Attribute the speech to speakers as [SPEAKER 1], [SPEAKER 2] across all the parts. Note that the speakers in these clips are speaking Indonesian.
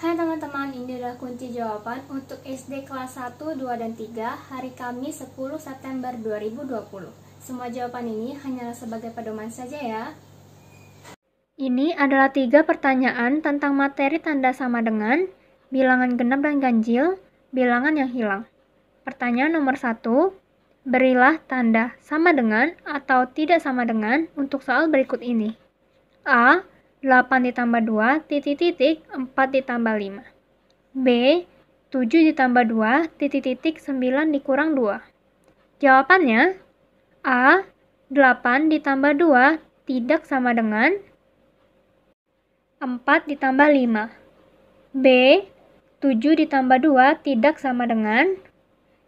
[SPEAKER 1] Hai teman-teman, ini adalah kunci jawaban untuk SD kelas 1, 2, dan 3 hari Kamis 10 September 2020. Semua jawaban ini hanyalah sebagai pedoman saja ya. Ini adalah tiga pertanyaan tentang materi tanda sama dengan, bilangan genap dan ganjil, bilangan yang hilang. Pertanyaan nomor satu, berilah tanda sama dengan atau tidak sama dengan untuk soal berikut ini. A. 8 ditambah 2, titik-titik 4 ditambah 5. B. 7 ditambah 2, titik-titik 9 dikurang 2. Jawabannya, A. 8 ditambah 2 tidak sama dengan 4 ditambah 5. B. 7 ditambah 2 tidak sama dengan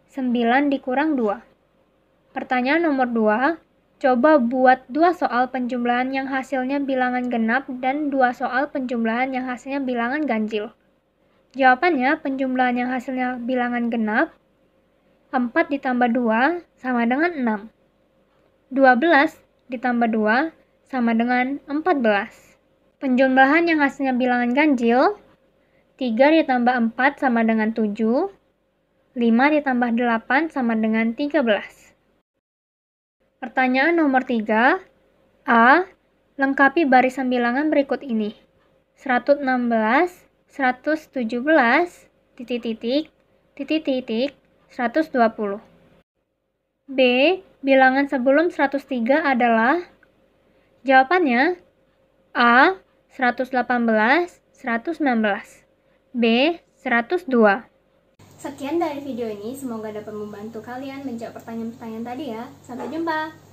[SPEAKER 1] 9 dikurang 2. Pertanyaan nomor 2, Coba buat dua soal penjumlahan yang hasilnya bilangan genap dan dua soal penjumlahan yang hasilnya bilangan ganjil. Jawabannya, penjumlahan yang hasilnya bilangan genap 4 ditambah 2 sama dengan 6. 12 ditambah 2 sama dengan 14. Penjumlahan yang hasilnya bilangan ganjil 3 ditambah 4 sama dengan 7, 5 ditambah 8 sama dengan 13. Pertanyaan nomor 3. A. Lengkapi barisan bilangan berikut ini. 116, 117, titik titik, titik titik, 120. B. Bilangan sebelum 103 adalah Jawabannya A. 118, 119 B. 102 Sekian dari video ini, semoga dapat membantu kalian menjawab pertanyaan-pertanyaan tadi ya. Sampai jumpa!